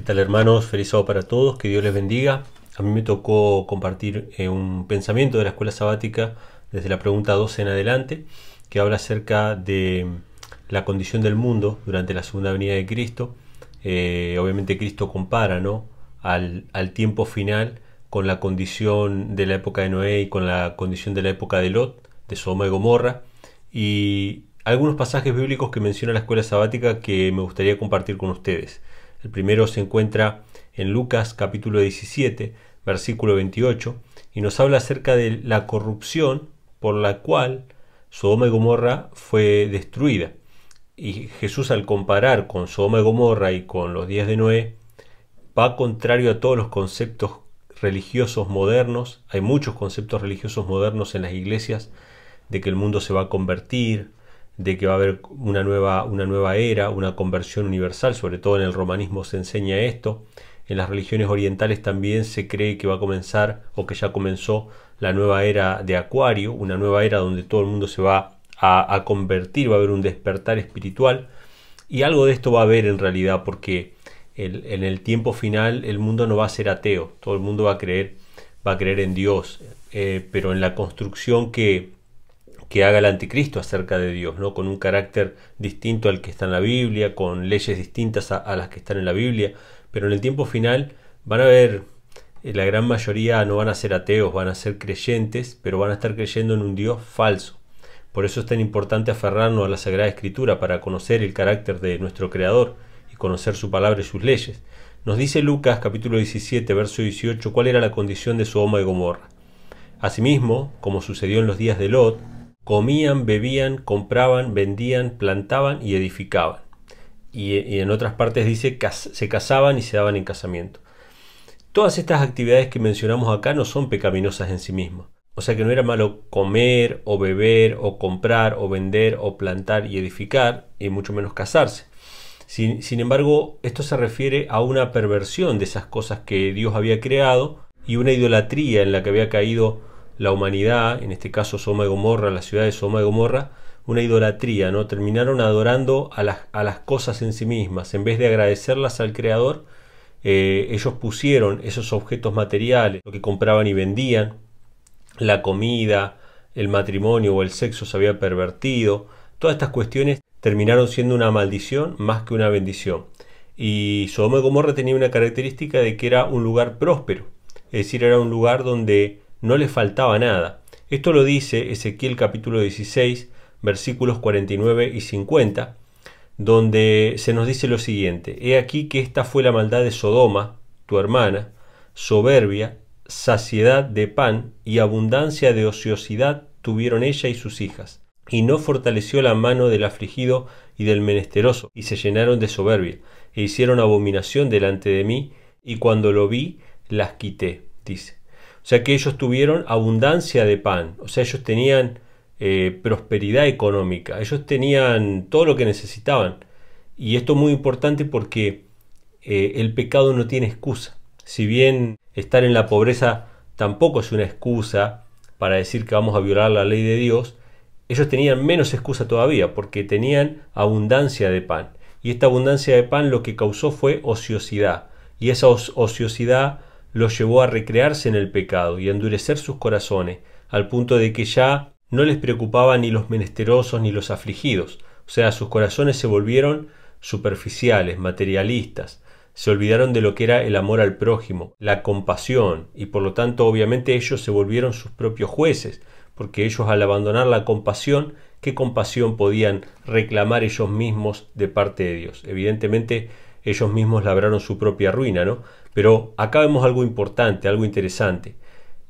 ¿Qué tal hermanos? Feliz sábado para todos, que Dios les bendiga. A mí me tocó compartir eh, un pensamiento de la escuela sabática desde la pregunta 12 en adelante, que habla acerca de la condición del mundo durante la segunda venida de Cristo. Eh, obviamente Cristo compara ¿no? al, al tiempo final con la condición de la época de Noé y con la condición de la época de Lot, de Sodoma y Gomorra. Y algunos pasajes bíblicos que menciona la escuela sabática que me gustaría compartir con ustedes. El primero se encuentra en Lucas capítulo 17, versículo 28, y nos habla acerca de la corrupción por la cual Sodoma y Gomorra fue destruida. Y Jesús al comparar con Sodoma y Gomorra y con los días de Noé, va contrario a todos los conceptos religiosos modernos. Hay muchos conceptos religiosos modernos en las iglesias de que el mundo se va a convertir, de que va a haber una nueva, una nueva era, una conversión universal, sobre todo en el romanismo se enseña esto. En las religiones orientales también se cree que va a comenzar o que ya comenzó la nueva era de Acuario, una nueva era donde todo el mundo se va a, convertir, va a haber un despertar espiritual. Y algo de esto va a haber en realidad, porque en el tiempo final el mundo no va a ser ateo, todo el mundo va a creer, va a creer en Dios, eh, pero en la construcción que, que haga el anticristo acerca de Dios, ¿no? con un carácter distinto al que está en la Biblia, con leyes distintas a, las que están en la Biblia, pero en el tiempo final van a ver eh, la gran mayoría no van a ser ateos, van a ser creyentes, pero van a estar creyendo en un Dios falso. Por eso es tan importante aferrarnos a la Sagrada Escritura para conocer el carácter de nuestro Creador y conocer su palabra y sus leyes. Nos dice Lucas capítulo 17, verso 18, cuál era la condición de Sodoma y Gomorra. Asimismo, como sucedió en los días de Lot, comían, bebían, compraban, vendían, plantaban y edificaban. Y, en otras partes dice, que se casaban y se daban en casamiento. Todas estas actividades que mencionamos acá no son pecaminosas en sí mismas. O sea que no era malo comer o beber o comprar o vender o plantar y edificar y mucho menos casarse. sin, embargo, esto se refiere a una perversión de esas cosas que Dios había creado y una idolatría en la que había caído la humanidad, en este caso Soma y Gomorra, la ciudad de Soma y Gomorra, una idolatría, ¿no? Terminaron adorando a las, a las cosas en sí mismas, en vez de agradecerlas al Creador, eh, ellos pusieron esos objetos materiales, lo que compraban y vendían, la comida, el matrimonio o el sexo se había pervertido, todas estas cuestiones terminaron siendo una maldición más que una bendición. Y Sodoma y Gomorra tenía una característica de que era un lugar próspero, es decir, era un lugar donde no le faltaba nada. Esto lo dice Ezequiel capítulo 16, versículos 49 y 50, donde se nos dice lo siguiente, He aquí que esta fue la maldad de Sodoma, tu hermana, soberbia, saciedad de pan y abundancia de ociosidad tuvieron ella y sus hijas, y no fortaleció la mano del afligido y del menesteroso, y se llenaron de soberbia, e hicieron abominación delante de mí, y cuando lo vi, las quité, dice. O sea que ellos tuvieron abundancia de pan, o sea, ellos tenían eh, prosperidad económica, ellos tenían todo lo que necesitaban. Y esto es muy importante porque eh, el pecado no tiene excusa. Si bien estar en la pobreza tampoco es una excusa para decir que vamos a violar la ley de Dios, ellos tenían menos excusa todavía porque tenían abundancia de pan. Y esta abundancia de pan lo que causó fue ociosidad. Y esa ociosidad los llevó a recrearse en el pecado y a endurecer sus corazones, al punto de que ya no les preocupaban ni los menesterosos ni los afligidos, o sea, sus corazones se volvieron superficiales, materialistas, se olvidaron de lo que era el amor al prójimo, la compasión, y por lo tanto obviamente ellos se volvieron sus propios jueces, porque ellos al abandonar la compasión, ¿qué compasión podían reclamar ellos mismos de parte de Dios? Evidentemente ellos mismos labraron su propia ruina, ¿no? Pero acá vemos algo importante, algo interesante.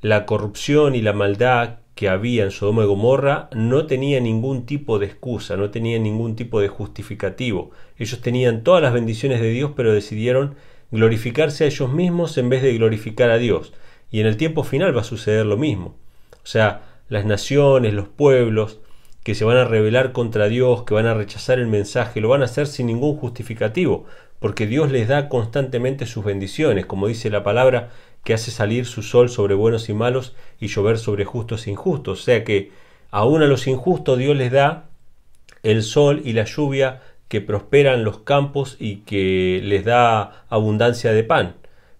La corrupción y la maldad que había en Sodoma y Gomorra no tenía ningún tipo de excusa, no tenía ningún tipo de justificativo. Ellos tenían todas las bendiciones de Dios, pero decidieron glorificarse a ellos mismos en vez de glorificar a Dios. Y en el tiempo final va a suceder lo mismo. O sea, las naciones, los pueblos, que se van a rebelar contra Dios, que van a rechazar el mensaje, lo van a hacer sin ningún justificativo, porque Dios les da constantemente sus bendiciones, como dice la palabra, que hace salir su sol sobre buenos y malos y llover sobre justos e injustos. O sea que aún a los injustos Dios les da el sol y la lluvia que prosperan los campos y que les da abundancia de pan.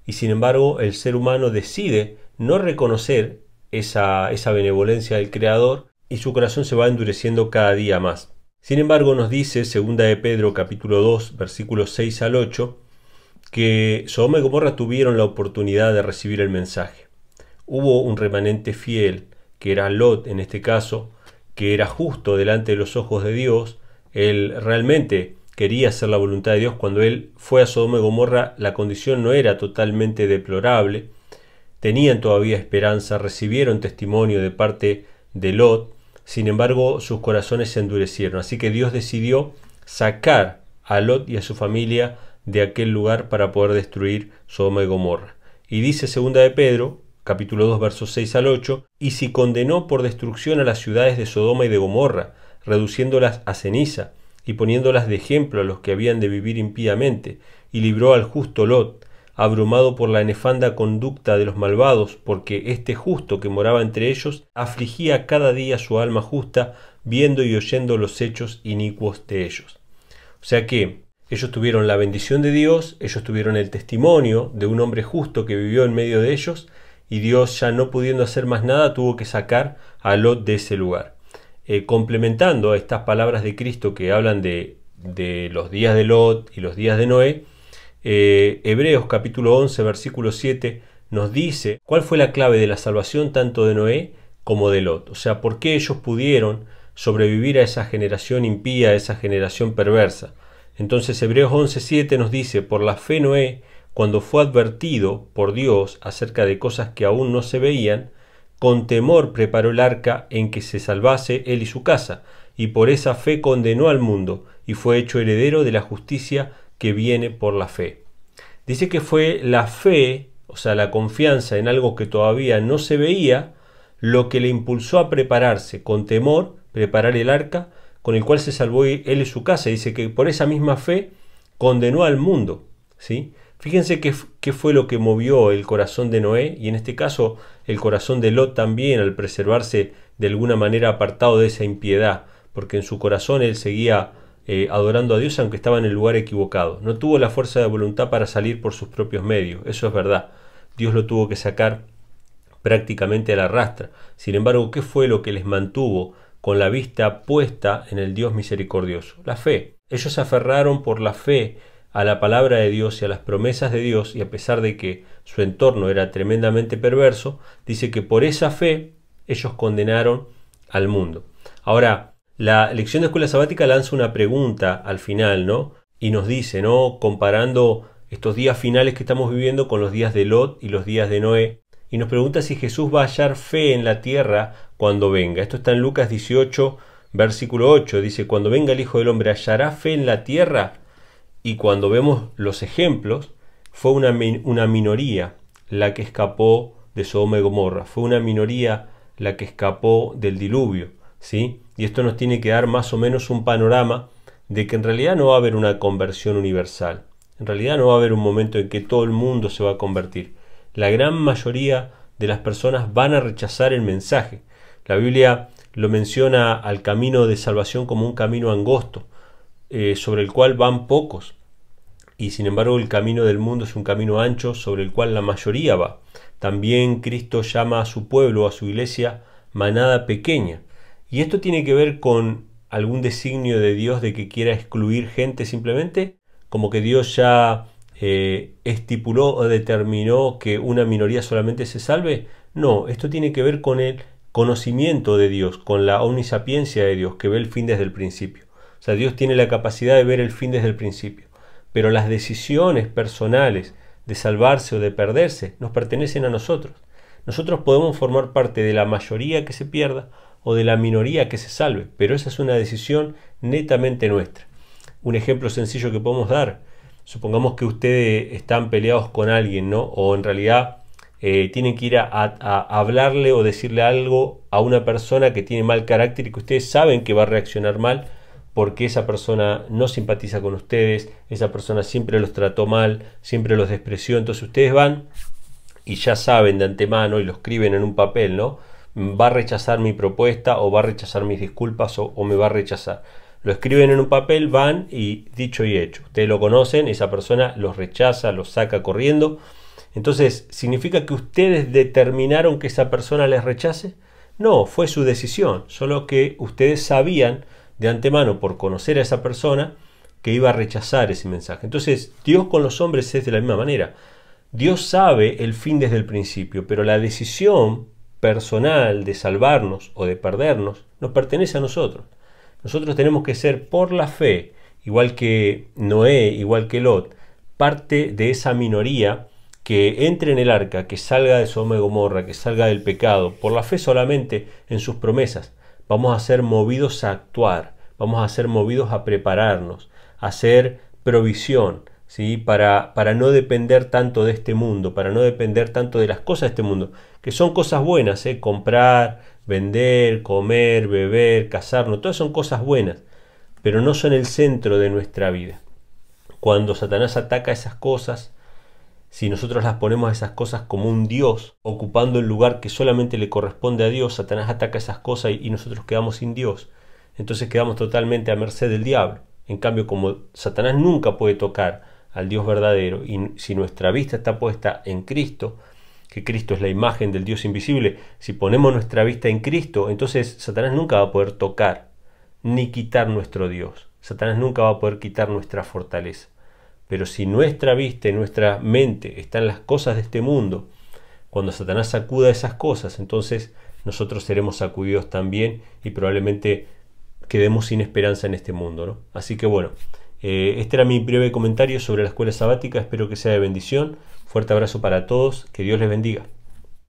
Y sin embargo el ser humano decide no reconocer esa, esa benevolencia del Creador y su corazón se va endureciendo cada día más. Sin embargo, nos dice, segunda de Pedro, capítulo 2, versículos 6 al 8, que Sodoma y Gomorra tuvieron la oportunidad de recibir el mensaje. Hubo un remanente fiel, que era Lot en este caso, que era justo delante de los ojos de Dios, él realmente quería hacer la voluntad de Dios cuando él fue a Sodoma y Gomorra, la condición no era totalmente deplorable, tenían todavía esperanza, recibieron testimonio de parte de Lot, sin embargo, sus corazones se endurecieron. Así que Dios decidió sacar a Lot y a su familia de aquel lugar para poder destruir Sodoma y Gomorra. Y dice segunda de Pedro, capítulo 2, versos 6 al 8, y si condenó por destrucción a las ciudades de Sodoma y de Gomorra, reduciéndolas a ceniza, y poniéndolas de ejemplo a los que habían de vivir impíamente, y libró al justo Lot, abrumado por la nefanda conducta de los malvados, porque este justo que moraba entre ellos afligía cada día su alma justa, viendo y oyendo los hechos inicuos de ellos. O sea que ellos tuvieron la bendición de Dios, ellos tuvieron el testimonio de un hombre justo que vivió en medio de ellos, y Dios ya no pudiendo hacer más nada tuvo que sacar a Lot de ese lugar. Eh, complementando a estas palabras de Cristo que hablan de los días de Lot y los días de Noé, eh, Hebreos capítulo 11, versículo 7 nos dice cuál fue la clave de la salvación tanto de Noé como de Lot. O sea, por qué ellos pudieron sobrevivir a esa generación impía, a esa generación perversa. Entonces Hebreos siete nos dice, por la fe Noé, cuando fue advertido por Dios acerca de cosas que aún no se veían, con temor preparó el arca en que se salvase él y su casa, y por esa fe condenó al mundo, y fue hecho heredero de la justicia que viene por la fe. Dice que fue la fe, o sea, la confianza en algo que todavía no se veía, lo que le impulsó a prepararse con temor, preparar el arca, con el cual se salvó e-, él y su casa. Dice que por esa misma fe condenó al mundo. ¿sí? Fíjense qué fue lo que movió el corazón de Noé y en este caso el corazón de Lot también al preservarse de alguna manera apartado de esa impiedad, porque en su corazón él seguía eh, adorando a Dios aunque estaba en el lugar equivocado. No tuvo la fuerza de voluntad para salir por sus propios medios, eso es verdad. Dios lo tuvo que sacar prácticamente a la rastra. Sin embargo, ¿qué fue lo que les mantuvo con la vista puesta en el Dios misericordioso? La fe. Ellos se aferraron por la fe a la palabra de Dios y a las promesas de Dios, y a pesar de que su entorno era tremendamente perverso, dice que por esa fe ellos condenaron al mundo. Ahora, la lección de escuela sabática lanza una pregunta al final, ¿no? Y nos dice, ¿no? Comparando estos días finales que estamos viviendo con los días de Lot y los días de Noé. Y nos pregunta si Jesús va a hallar fe en la tierra cuando venga. Esto está en Lucas 18, versículo 8. Dice, cuando venga el Hijo del Hombre, ¿hallará fe en la tierra? Y cuando vemos los ejemplos, fue una, una minoría la que escapó de Sodoma y Gomorra. Fue una minoría la que escapó del diluvio. ¿sí? y esto nos tiene que dar más o menos un panorama de que en realidad no va a haber una conversión universal. En realidad no va a haber un momento en que todo el mundo se va a convertir. La gran mayoría de las personas van a rechazar el mensaje. La Biblia lo menciona al camino de salvación como un camino angosto, eh, sobre el cual van pocos. Y sin embargo el camino del mundo es un camino ancho sobre el cual la mayoría va. También Cristo llama a su pueblo, a su iglesia, manada pequeña. ¿Y esto tiene que ver con algún designio de Dios de que quiera excluir gente simplemente? Como que Dios ya eh, estipuló o determinó que una minoría solamente se salve. No, esto tiene que ver con el conocimiento de Dios, con la omnisapiencia de Dios, que ve el fin desde el principio. O sea, Dios tiene la capacidad de ver el fin desde el principio. Pero las decisiones personales de salvarse o de perderse nos pertenecen a nosotros. Nosotros podemos formar parte de la mayoría que se pierda o de la minoría que se salve, pero esa es una decisión netamente nuestra. Un ejemplo sencillo que podemos dar, supongamos que ustedes están peleados con alguien, ¿no? O en realidad eh, tienen que ir a, a, hablarle o decirle algo a una persona que tiene mal carácter y que ustedes saben que va a reaccionar mal porque esa persona no simpatiza con ustedes, esa persona siempre los trató mal, siempre los despreció, entonces ustedes van y ya saben de antemano y lo escriben en un papel, ¿no? va a rechazar mi propuesta o va a rechazar mis disculpas o, me va a rechazar. Lo escriben en un papel, van y dicho y hecho. Ustedes lo conocen, esa persona los rechaza, los saca corriendo. Entonces, ¿significa que ustedes determinaron que esa persona les rechace? No, fue su decisión, solo que ustedes sabían de antemano por conocer a esa persona que iba a rechazar ese mensaje. Entonces, Dios con los hombres es de la misma manera. Dios sabe el fin desde el principio, pero la decisión personal de salvarnos o de perdernos nos pertenece a nosotros. Nosotros tenemos que ser por la fe, igual que Noé, igual que Lot, parte de esa minoría que entre en el arca, que salga de Soma y Gomorra, que salga del pecado, por la fe solamente en sus promesas. Vamos a ser movidos a actuar, vamos a ser movidos a prepararnos, a hacer provisión, para, para no depender tanto de este mundo, para no depender tanto de las cosas de este mundo, que son cosas buenas, ¿eh? comprar, vender, comer, beber, casarnos, todas son cosas buenas, pero no son el centro de nuestra vida. Cuando Satanás ataca esas cosas, si nosotros las ponemos a esas cosas como un Dios, ocupando el lugar que solamente le corresponde a Dios, Satanás ataca esas cosas y, nosotros quedamos sin Dios. Entonces quedamos totalmente a merced del diablo. En cambio, como Satanás nunca puede tocar al Dios verdadero y si nuestra vista está puesta en Cristo, que Cristo es la imagen del Dios invisible, si ponemos nuestra vista en Cristo, entonces Satanás nunca va a poder tocar ni quitar nuestro Dios. Satanás nunca va a poder quitar nuestra fortaleza. Pero si nuestra vista y nuestra mente están las cosas de este mundo, cuando Satanás sacuda esas cosas, entonces nosotros seremos sacudidos también y probablemente quedemos sin esperanza en este mundo. ¿no? Así que bueno, eh, este era mi breve comentario sobre la escuela sabática, espero que sea de bendición. Fuerte abrazo para todos, que Dios les bendiga.